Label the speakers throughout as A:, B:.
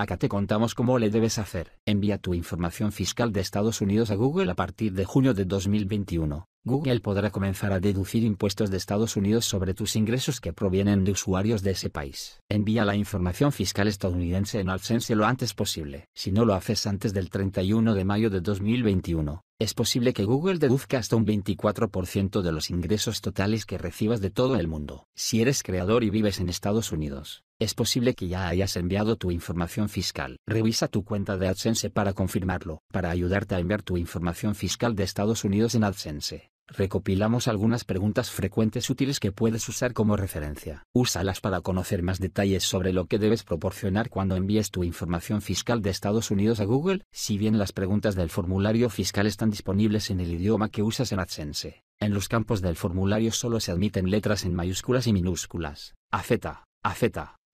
A: Acá te contamos cómo le debes hacer. Envía tu información fiscal de Estados Unidos a Google a partir de junio de 2021. Google podrá comenzar a deducir impuestos de Estados Unidos sobre tus ingresos que provienen de usuarios de ese país. Envía la información fiscal estadounidense en AdSense lo antes posible. Si no lo haces antes del 31 de mayo de 2021, es posible que Google deduzca hasta un 24% de los ingresos totales que recibas de todo el mundo. Si eres creador y vives en Estados Unidos, es posible que ya hayas enviado tu información fiscal. Revisa tu cuenta de AdSense para confirmarlo. Para ayudarte a enviar tu información fiscal de Estados Unidos en AdSense, recopilamos algunas preguntas frecuentes útiles que puedes usar como referencia. Úsalas para conocer más detalles sobre lo que debes proporcionar cuando envíes tu información fiscal de Estados Unidos a Google. Si bien las preguntas del formulario fiscal están disponibles en el idioma que usas en AdSense, en los campos del formulario solo se admiten letras en mayúsculas y minúsculas. AZ, AZ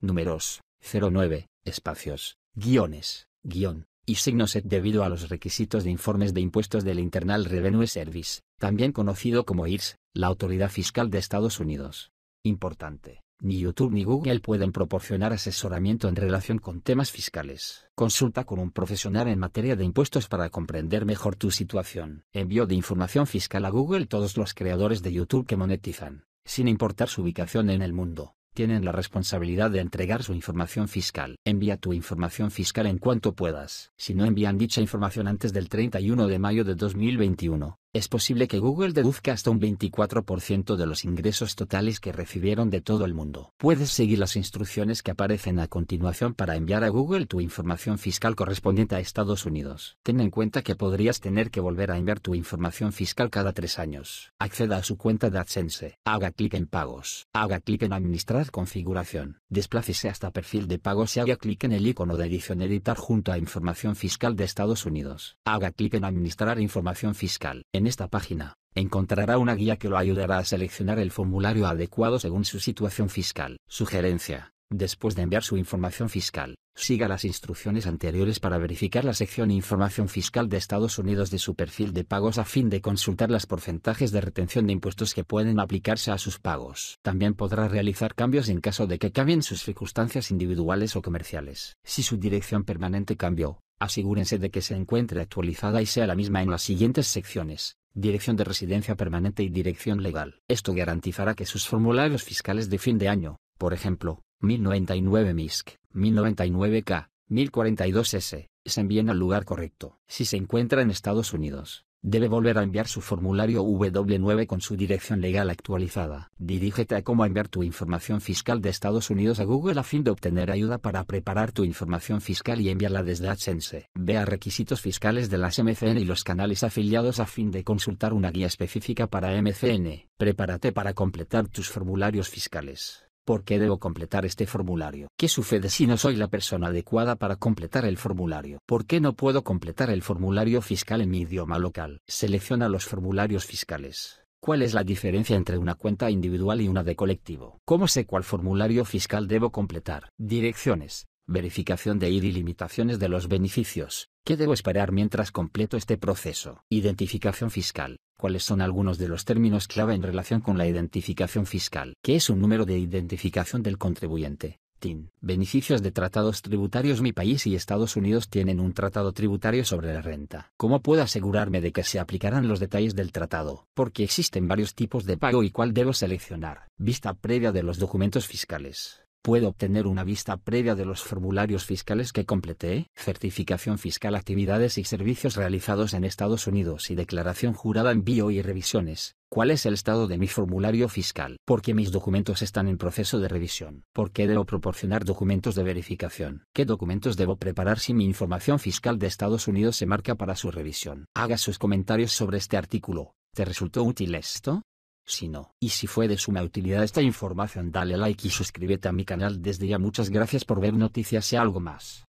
A: números, 09, espacios, guiones, guión, y signos debido a los requisitos de informes de impuestos del Internal Revenue Service, también conocido como IRS, la autoridad fiscal de Estados Unidos. Importante, ni YouTube ni Google pueden proporcionar asesoramiento en relación con temas fiscales. Consulta con un profesional en materia de impuestos para comprender mejor tu situación. Envío de información fiscal a Google todos los creadores de YouTube que monetizan, sin importar su ubicación en el mundo tienen la responsabilidad de entregar su información fiscal. Envía tu información fiscal en cuanto puedas. Si no envían dicha información antes del 31 de mayo de 2021, es posible que Google deduzca hasta un 24% de los ingresos totales que recibieron de todo el mundo. Puedes seguir las instrucciones que aparecen a continuación para enviar a Google tu información fiscal correspondiente a Estados Unidos. Ten en cuenta que podrías tener que volver a enviar tu información fiscal cada tres años. Acceda a su cuenta de AdSense. Haga clic en Pagos. Haga clic en Administrar configuración. Desplácese hasta Perfil de pagos y haga clic en el icono de edición Editar junto a Información fiscal de Estados Unidos. Haga clic en Administrar información fiscal. En esta página, encontrará una guía que lo ayudará a seleccionar el formulario adecuado según su situación fiscal. Sugerencia. Después de enviar su información fiscal, siga las instrucciones anteriores para verificar la sección Información fiscal de Estados Unidos de su perfil de pagos a fin de consultar los porcentajes de retención de impuestos que pueden aplicarse a sus pagos. También podrá realizar cambios en caso de que cambien sus circunstancias individuales o comerciales. Si su dirección permanente cambió, Asegúrense de que se encuentre actualizada y sea la misma en las siguientes secciones, dirección de residencia permanente y dirección legal. Esto garantizará que sus formularios fiscales de fin de año, por ejemplo, 1099 MISC, 1099K, 1042S, se envíen al lugar correcto. Si se encuentra en Estados Unidos, Debe volver a enviar su formulario W9 con su dirección legal actualizada. Dirígete a cómo enviar tu información fiscal de Estados Unidos a Google a fin de obtener ayuda para preparar tu información fiscal y enviarla desde AdSense. Ve a requisitos fiscales de las MCN y los canales afiliados a fin de consultar una guía específica para MCN. Prepárate para completar tus formularios fiscales. ¿Por qué debo completar este formulario? ¿Qué sucede si no soy la persona adecuada para completar el formulario? ¿Por qué no puedo completar el formulario fiscal en mi idioma local? Selecciona los formularios fiscales. ¿Cuál es la diferencia entre una cuenta individual y una de colectivo? ¿Cómo sé cuál formulario fiscal debo completar? Direcciones verificación de ID y limitaciones de los beneficios. ¿Qué debo esperar mientras completo este proceso? Identificación fiscal. ¿Cuáles son algunos de los términos clave en relación con la identificación fiscal? ¿Qué es un número de identificación del contribuyente? TIN. Beneficios de tratados tributarios. Mi país y Estados Unidos tienen un tratado tributario sobre la renta. ¿Cómo puedo asegurarme de que se aplicarán los detalles del tratado? Porque existen varios tipos de pago y cuál debo seleccionar. Vista previa de los documentos fiscales puedo obtener una vista previa de los formularios fiscales que completé, certificación fiscal actividades y servicios realizados en Estados Unidos y declaración jurada envío y revisiones, cuál es el estado de mi formulario fiscal, por qué mis documentos están en proceso de revisión, por qué debo proporcionar documentos de verificación, qué documentos debo preparar si mi información fiscal de Estados Unidos se marca para su revisión. Haga sus comentarios sobre este artículo. ¿Te resultó útil esto? Si no Y si fue de suma utilidad esta información dale like y suscríbete a mi canal desde ya muchas gracias por ver noticias y algo más.